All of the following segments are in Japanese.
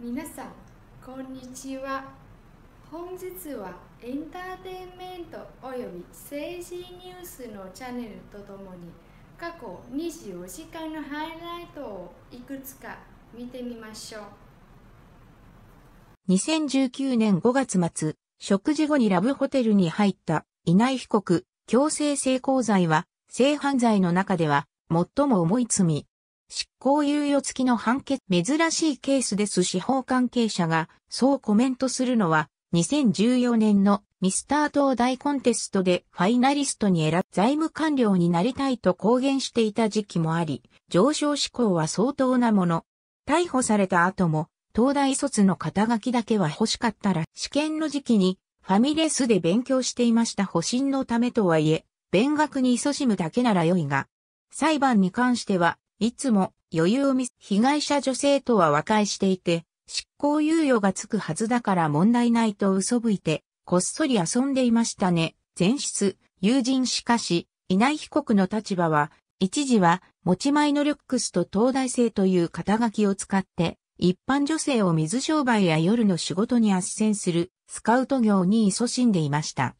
皆さんこんにちは本日はエンターテインメントおよび政治ニュースのチャンネルとともに過去24時間のハイライトをいくつか見てみましょう2019年5月末食事後にラブホテルに入った稲井被告強制性交罪は性犯罪の中では最も重い罪執行猶予付きの判決珍しいケースです司法関係者がそうコメントするのは2014年のミスター東大コンテストでファイナリストに選ぶ財務官僚になりたいと公言していた時期もあり、上昇志向は相当なもの。逮捕された後も、東大卒の肩書きだけは欲しかったら、試験の時期にファミレスで勉強していました保身のためとはいえ、勉学に勤しむだけなら良いが、裁判に関しては、いつも余裕を見せ、被害者女性とは和解していて、執行猶予がつくはずだから問題ないと嘘吹いて、こっそり遊んでいましたね。前室、友人しかし、いない被告の立場は、一時は持ち前のルックスと東大生という肩書きを使って、一般女性を水商売や夜の仕事に圧旋するスカウト業に勤しんでいました。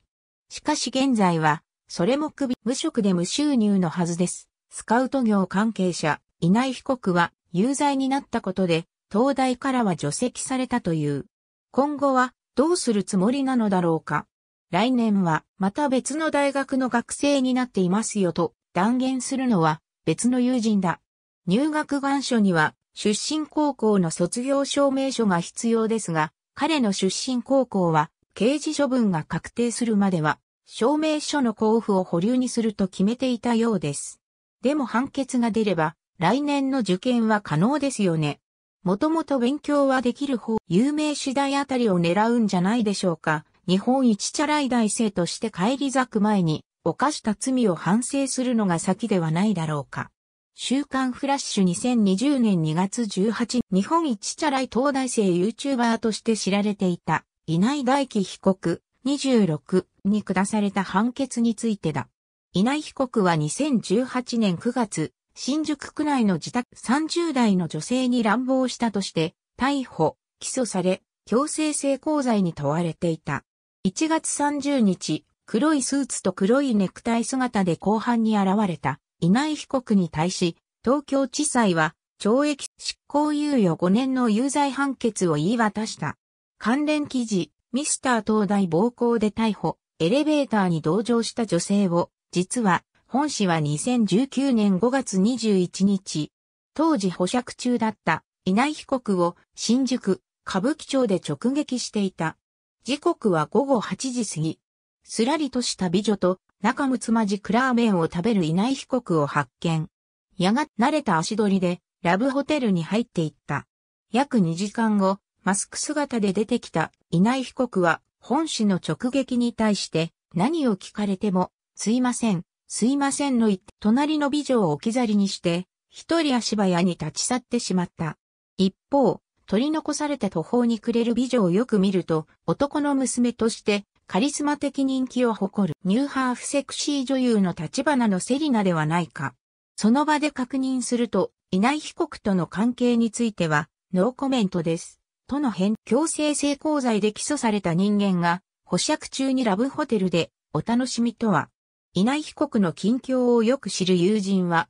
しかし現在は、それも首無職で無収入のはずです。スカウト業関係者、稲井被告は有罪になったことで、東大からは除籍されたという。今後はどうするつもりなのだろうか。来年はまた別の大学の学生になっていますよと断言するのは別の友人だ。入学願書には出身高校の卒業証明書が必要ですが、彼の出身高校は刑事処分が確定するまでは証明書の交付を保留にすると決めていたようです。でも判決が出れば、来年の受験は可能ですよね。もともと勉強はできる方、有名次第あたりを狙うんじゃないでしょうか。日本一チャラい大生として帰り咲く前に、犯した罪を反省するのが先ではないだろうか。週刊フラッシュ2020年2月18日本一チャラい東大生 YouTuber として知られていた稲井大輝被告26に下された判決についてだ。稲井被告は2018年9月、新宿区内の自宅30代の女性に乱暴したとして、逮捕、起訴され、強制性交罪に問われていた。1月30日、黒いスーツと黒いネクタイ姿で後半に現れた稲井被告に対し、東京地裁は懲役執行猶予5年の有罪判決を言い渡した。関連記事、ミスター東大暴行で逮捕、エレベーターに同乗した女性を実は、本氏は2019年5月21日、当時保釈中だった稲井被告を新宿、歌舞伎町で直撃していた。時刻は午後8時過ぎ。すらりとした美女と仲睦まじくラーメンを食べる稲井被告を発見。やが慣れた足取りでラブホテルに入っていった。約2時間後、マスク姿で出てきた稲井被告は本誌の直撃に対して何を聞かれてもすいません、すいませんの言って隣の美女を置き去りにして、一人足早に立ち去ってしまった。一方、取り残された途方に暮れる美女をよく見ると、男の娘としてカリスマ的人気を誇るニューハーフセクシー女優の立花のセリナではないか。その場で確認すると、いない被告との関係については、ノーコメントです。との辺、強制性交罪で起訴された人間が、保釈中にラブホテルで、お楽しみとは、稲井被告の近況をよく知る友人は、